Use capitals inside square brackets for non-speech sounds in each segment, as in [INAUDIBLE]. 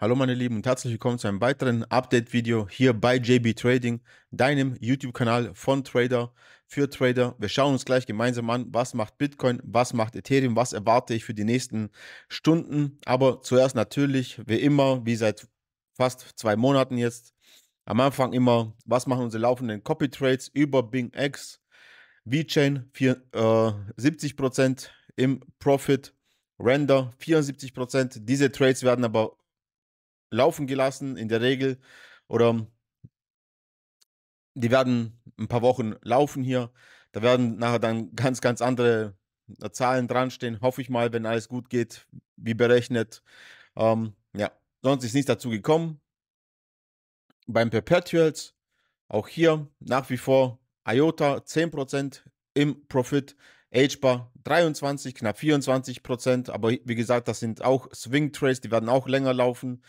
hallo meine Lieben und herzlich willkommen zu einem weiteren Update-Video hier bei JB Trading, deinem YouTube-Kanal von Trader für Trader. Wir schauen uns gleich gemeinsam an, was macht Bitcoin, was macht Ethereum, was erwarte ich für die nächsten Stunden. Aber zuerst natürlich, wie immer, wie seit fast zwei Monaten jetzt, am Anfang immer, was machen unsere laufenden Copy-Trades über Bing X, VeChain äh, 70% im Profit, Render 74%. Diese Trades werden aber laufen gelassen, in der Regel. Oder die werden ein paar Wochen laufen hier. Da werden nachher dann [LAUGHS] ganz, ganz andere äh, Zahlen dran stehen. Hoffe ich mal, wenn alles gut geht, wie berechnet. Ähm, ja, sonst ist nichts dazu gekommen. Beim Perpetuals, auch hier nach wie vor IOTA 10% im Profit, HBAR 23, knapp 24%. Aber wie gesagt, das sind auch Swing Trades, die werden auch länger laufen.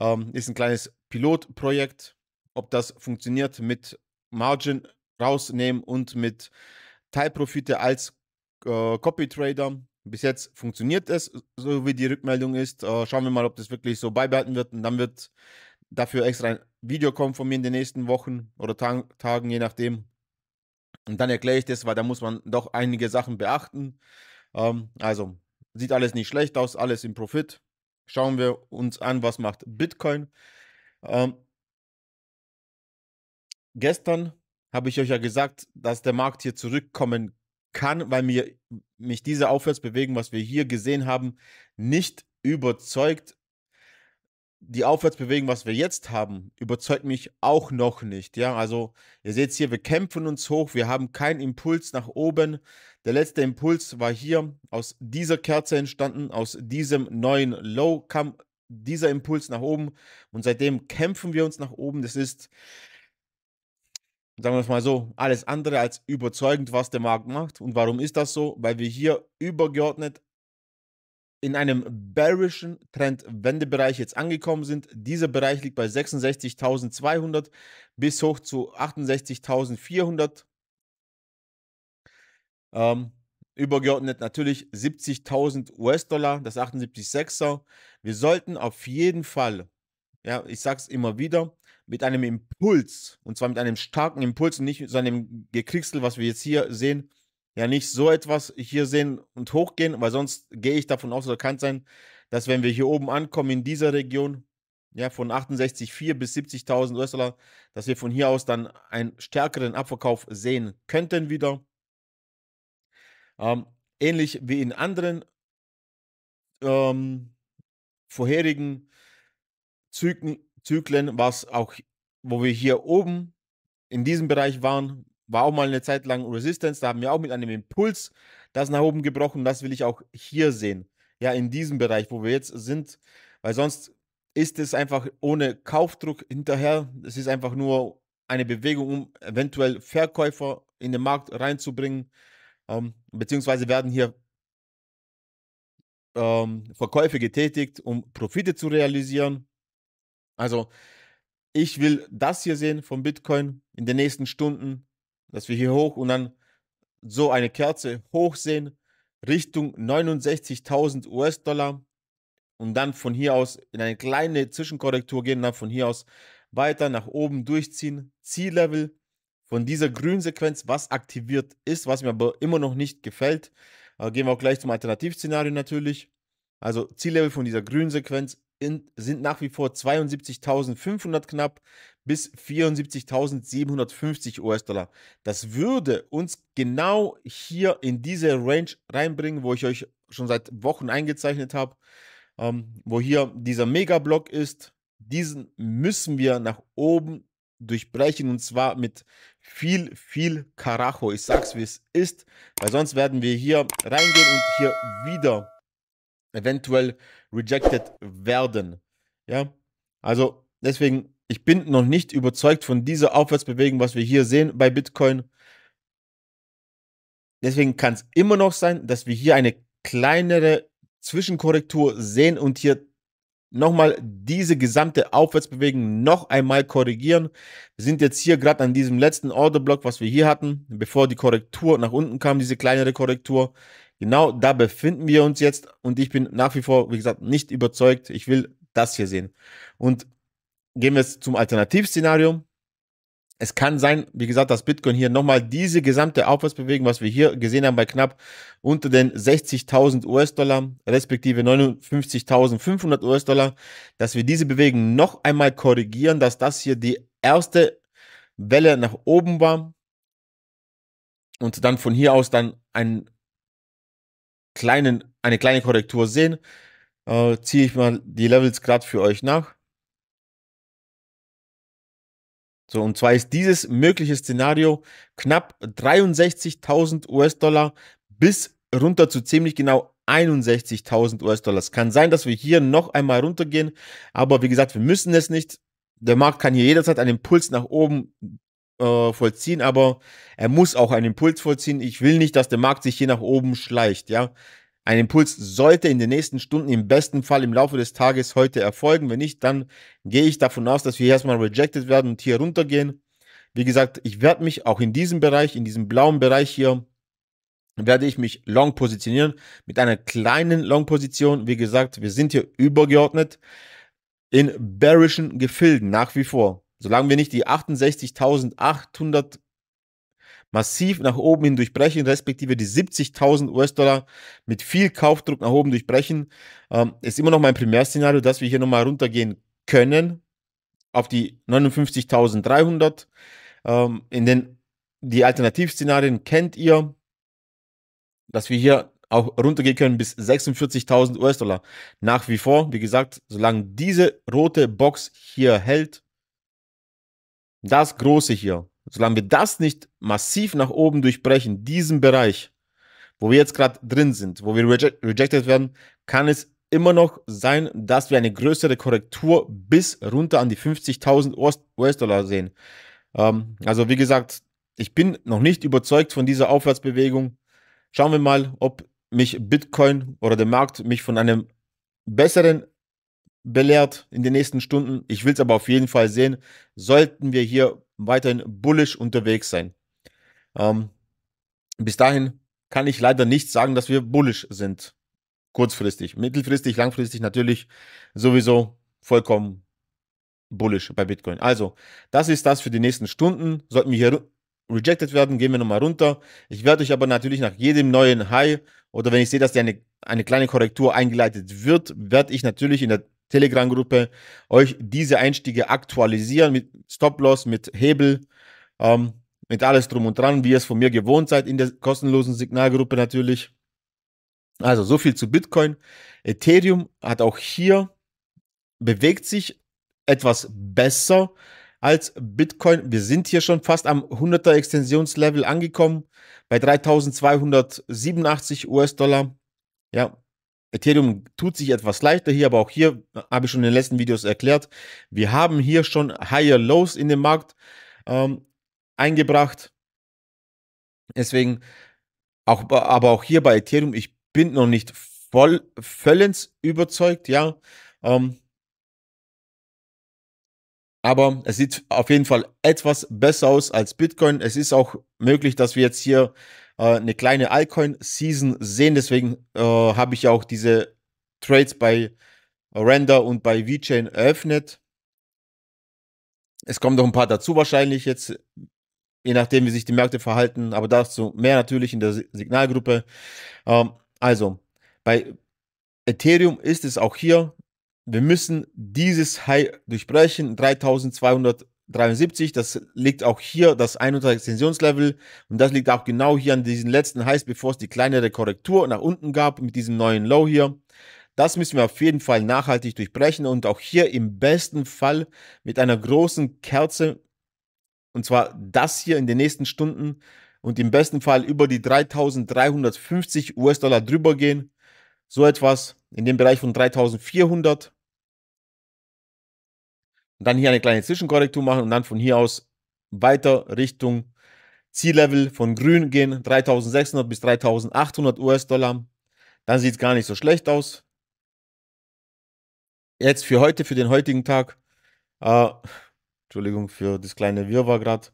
Ähm, ist ein kleines Pilotprojekt. Ob das funktioniert mit Margin rausnehmen und mit Teilprofite als äh, Copy Trader. Bis jetzt funktioniert es, so wie die Rückmeldung ist. Äh, schauen wir mal, ob das wirklich so beibehalten wird. Und dann wird dafür extra ein Video kommen von mir in den nächsten Wochen oder Ta Tagen, je nachdem. Und dann erkläre ich das, weil da muss man doch einige Sachen beachten. Ähm, also sieht alles nicht schlecht aus, alles im Profit. Schauen wir uns an, was macht Bitcoin. Ähm, gestern habe ich euch ja gesagt, dass der Markt hier zurückkommen kann, weil mir mich diese Aufwärtsbewegung, was wir hier gesehen haben, nicht überzeugt die Aufwärtsbewegung, was wir jetzt haben, überzeugt mich auch noch nicht. Ja, also ihr seht hier, wir kämpfen uns hoch, wir haben keinen Impuls nach oben. Der letzte Impuls war hier aus dieser Kerze entstanden, aus diesem neuen Low kam dieser Impuls nach oben und seitdem kämpfen wir uns nach oben. Das ist, sagen wir es mal so, alles andere als überzeugend, was der Markt macht. Und warum ist das so? Weil wir hier übergeordnet in einem bearischen Trendwendebereich jetzt angekommen sind. Dieser Bereich liegt bei 66.200 bis hoch zu 68.400. Ähm, übergeordnet natürlich 70.000 US-Dollar, das 78,6er. Wir sollten auf jeden Fall, ja, ich sage es immer wieder, mit einem Impuls, und zwar mit einem starken Impuls und nicht mit so einem Gekricksel, was wir jetzt hier sehen, ja nicht so etwas hier sehen und hochgehen, weil sonst gehe ich davon aus, oder kann es sein, dass wenn wir hier oben ankommen in dieser Region, ja, von 68,4 bis 70.000 US-Dollar, dass wir von hier aus dann einen stärkeren Abverkauf sehen könnten wieder. Ähm, ähnlich wie in anderen ähm, vorherigen Zyklen, Zyklen war auch, wo wir hier oben in diesem Bereich waren, war auch mal eine Zeit lang Resistance, da haben wir auch mit einem Impuls das nach oben gebrochen. Das will ich auch hier sehen. Ja, in diesem Bereich, wo wir jetzt sind, weil sonst ist es einfach ohne Kaufdruck hinterher. Es ist einfach nur eine Bewegung, um eventuell Verkäufer in den Markt reinzubringen. Ähm, beziehungsweise werden hier ähm, Verkäufe getätigt, um Profite zu realisieren. Also ich will das hier sehen vom Bitcoin in den nächsten Stunden dass wir hier hoch und dann so eine Kerze hoch sehen, Richtung 69.000 US-Dollar und dann von hier aus in eine kleine Zwischenkorrektur gehen, dann von hier aus weiter nach oben durchziehen, Ziellevel von dieser grünen Sequenz, was aktiviert ist, was mir aber immer noch nicht gefällt. Aber äh, gehen wir auch gleich zum Alternativszenario natürlich. Also Ziellevel von dieser grünen Sequenz in, sind nach wie vor 72.500 knapp bis 74.750 US-Dollar. Das würde uns genau hier in diese Range reinbringen, wo ich euch schon seit Wochen eingezeichnet habe, ähm, wo hier dieser Mega-Block ist. Diesen müssen wir nach oben durchbrechen und zwar mit viel, viel Karacho. Ich sag's, wie es ist, weil sonst werden wir hier reingehen und hier wieder eventuell rejected werden. Ja, also deswegen ich bin noch nicht überzeugt von dieser Aufwärtsbewegung, was wir hier sehen bei Bitcoin. Deswegen kann es immer noch sein, dass wir hier eine kleinere Zwischenkorrektur sehen und hier nochmal diese gesamte Aufwärtsbewegung noch einmal korrigieren. Wir sind jetzt hier gerade an diesem letzten Orderblock, was wir hier hatten, bevor die Korrektur nach unten kam, diese kleinere Korrektur. Genau da befinden wir uns jetzt und ich bin nach wie vor, wie gesagt, nicht überzeugt. Ich will das hier sehen. Und gehen wir jetzt zum Alternativszenario. Es kann sein, wie gesagt, dass Bitcoin hier nochmal diese gesamte Aufwärtsbewegung, was wir hier gesehen haben, bei knapp unter den 60.000 US-Dollar, respektive 59.500 US-Dollar, dass wir diese Bewegung noch einmal korrigieren, dass das hier die erste Welle nach oben war und dann von hier aus dann einen kleinen, eine kleine Korrektur sehen. Äh, Ziehe ich mal die Levels gerade für euch nach. So, und zwar ist dieses mögliche Szenario knapp 63.000 US-Dollar bis runter zu ziemlich genau 61.000 US-Dollar. Es Kann sein, dass wir hier noch einmal runtergehen, aber wie gesagt, wir müssen es nicht. Der Markt kann hier jederzeit einen Impuls nach oben äh, vollziehen, aber er muss auch einen Impuls vollziehen. Ich will nicht, dass der Markt sich hier nach oben schleicht, ja. Ein Impuls sollte in den nächsten Stunden im besten Fall im Laufe des Tages heute erfolgen. Wenn nicht, dann gehe ich davon aus, dass wir erstmal rejected werden und hier runtergehen. Wie gesagt, ich werde mich auch in diesem Bereich, in diesem blauen Bereich hier, werde ich mich long positionieren mit einer kleinen Long Position. Wie gesagt, wir sind hier übergeordnet in bearischen Gefilden nach wie vor. Solange wir nicht die 68.800 massiv nach oben hin durchbrechen, respektive die 70.000 US-Dollar mit viel Kaufdruck nach oben durchbrechen. Ähm, ist immer noch mein Primärszenario, dass wir hier nochmal runtergehen können auf die 59.300. Ähm, in den die Alternativszenarien kennt ihr, dass wir hier auch runtergehen können bis 46.000 US-Dollar. Nach wie vor, wie gesagt, solange diese rote Box hier hält, das große hier, Solange wir das nicht massiv nach oben durchbrechen, diesen Bereich, wo wir jetzt gerade drin sind, wo wir rejected werden, kann es immer noch sein, dass wir eine größere Korrektur bis runter an die 50.000 US-Dollar sehen. Ähm, also wie gesagt, ich bin noch nicht überzeugt von dieser Aufwärtsbewegung. Schauen wir mal, ob mich Bitcoin oder der Markt mich von einem besseren belehrt in den nächsten Stunden. Ich will es aber auf jeden Fall sehen. Sollten wir hier weiterhin bullisch unterwegs sein. Ähm, bis dahin kann ich leider nicht sagen, dass wir bullisch sind. Kurzfristig, mittelfristig, langfristig natürlich sowieso vollkommen bullisch bei Bitcoin. Also, das ist das für die nächsten Stunden. Sollten wir hier rejected werden, gehen wir nochmal runter. Ich werde euch aber natürlich nach jedem neuen High oder wenn ich sehe, dass eine, eine kleine Korrektur eingeleitet wird, werde ich natürlich in der Telegram-Gruppe, euch diese Einstiege aktualisieren mit Stop-Loss, mit Hebel, ähm, mit alles drum und dran, wie ihr es von mir gewohnt seid, in der kostenlosen Signalgruppe natürlich. Also so viel zu Bitcoin. Ethereum hat auch hier bewegt sich etwas besser als Bitcoin. Wir sind hier schon fast am 100er Extensionslevel angekommen bei 3287 US-Dollar. Ja, Ethereum tut sich etwas leichter hier, aber auch hier äh, habe ich schon in den letzten Videos erklärt, wir haben hier schon Higher Lows in den Markt ähm, eingebracht. Deswegen, auch, aber auch hier bei Ethereum, ich bin noch nicht voll, vollends überzeugt, ja. Ähm, aber es sieht auf jeden Fall etwas besser aus als Bitcoin. Es ist auch möglich, dass wir jetzt hier äh, eine kleine alcoin season sehen. Deswegen äh, habe ich auch diese Trades bei Render und bei VeChain eröffnet. Es kommen noch ein paar dazu wahrscheinlich jetzt, je nachdem, wie sich die Märkte verhalten, aber dazu mehr natürlich in der Signalgruppe. Ähm, also, bei Ethereum ist es auch hier, wir müssen dieses High durchbrechen, 3200 73, das liegt auch hier, das 100 Extensionslevel und das liegt auch genau hier an diesen letzten Highs, bevor es die kleinere Korrektur nach unten gab mit diesem neuen Low hier. Das müssen wir auf jeden Fall nachhaltig durchbrechen und auch hier im besten Fall mit einer großen Kerze, und zwar das hier in den nächsten Stunden und im besten Fall über die 3350 US-Dollar drüber gehen. So etwas in dem Bereich von 3400 und dann hier eine kleine Zwischenkorrektur machen und dann von hier aus weiter Richtung Ziellevel von grün gehen, 3600 bis 3800 US-Dollar. Dann sieht es gar nicht so schlecht aus. Jetzt für heute, für den heutigen Tag, äh, Entschuldigung für das kleine Wirrwarr gerade,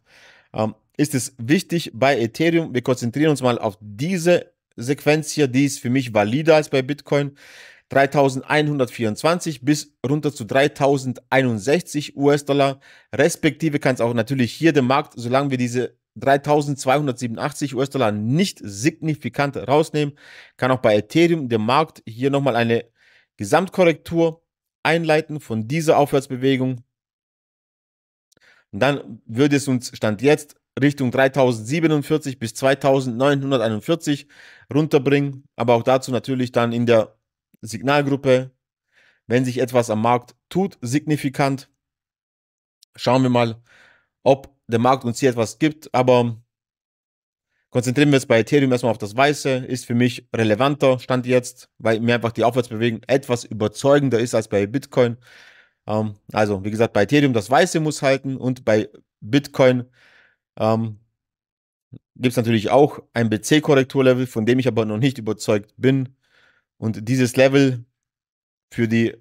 ähm, ist es wichtig bei Ethereum, wir konzentrieren uns mal auf diese Sequenz hier, die ist für mich valider als bei Bitcoin. 3124 bis runter zu 3061 US-Dollar. Respektive kann es auch natürlich hier der Markt, solange wir diese 3287 US-Dollar nicht signifikant rausnehmen, kann auch bei Ethereum der Markt hier nochmal eine Gesamtkorrektur einleiten von dieser Aufwärtsbewegung. Und dann würde es uns Stand jetzt Richtung 3047 bis 2941 runterbringen, aber auch dazu natürlich dann in der Signalgruppe. Wenn sich etwas am Markt tut, signifikant, schauen wir mal, ob der Markt uns hier etwas gibt. Aber konzentrieren wir uns bei Ethereum erstmal auf das Weiße. Ist für mich relevanter, stand jetzt, weil mir einfach die Aufwärtsbewegung etwas überzeugender ist als bei Bitcoin. Ähm, also, wie gesagt, bei Ethereum das Weiße muss halten und bei Bitcoin ähm, gibt es natürlich auch ein BC-Korrekturlevel, von dem ich aber noch nicht überzeugt bin. Und dieses Level für die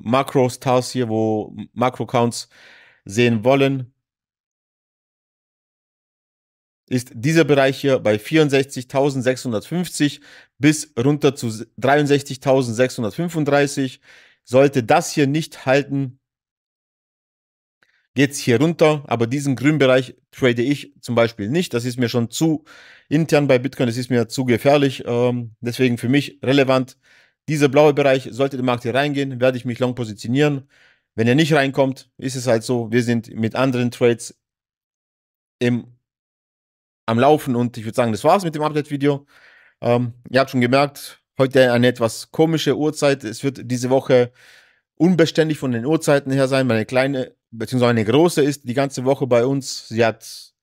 Makro-Stars hier, wo Makro-Counts sehen wollen, ist dieser Bereich hier bei 64.650 bis runter zu 63.635. Sollte das hier nicht halten, geht's hier runter, aber diesen grünen Bereich trade ich zum Beispiel nicht. Das ist mir schon zu intern bei Bitcoin, das ist mir zu gefährlich. Ähm, deswegen für mich relevant. Dieser blaue Bereich, sollte der Markt hier reingehen, werde ich mich long positionieren. Wenn er nicht reinkommt, ist es halt so, wir sind mit anderen Trades im, am Laufen und ich würde sagen, das war's mit dem Update-Video. Ähm, ihr habt schon gemerkt, heute eine etwas komische Uhrzeit. Es wird diese Woche unbeständig von den Uhrzeiten her sein. Meine kleine beziehungsweise eine Große ist die ganze Woche bei uns. Sie hat,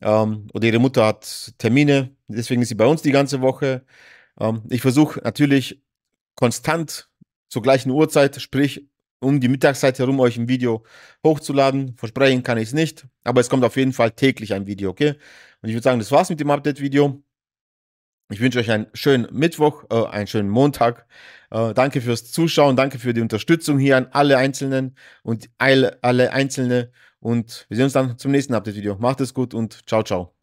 ähm, oder ihre Mutter hat Termine, deswegen ist sie bei uns die ganze Woche. Ähm, ich versuche natürlich konstant zur gleichen Uhrzeit, sprich um die Mittagszeit herum, euch ein Video hochzuladen. Versprechen kann ich es nicht, aber es kommt auf jeden Fall täglich ein Video, okay? Und ich würde sagen, das war's mit dem Update-Video. Ich wünsche euch einen schönen Mittwoch, äh, einen schönen Montag. Äh, danke fürs Zuschauen, danke für die Unterstützung hier an alle Einzelnen und alle, alle Einzelne. Und wir sehen uns dann zum nächsten Update-Video. Macht es gut und ciao, ciao.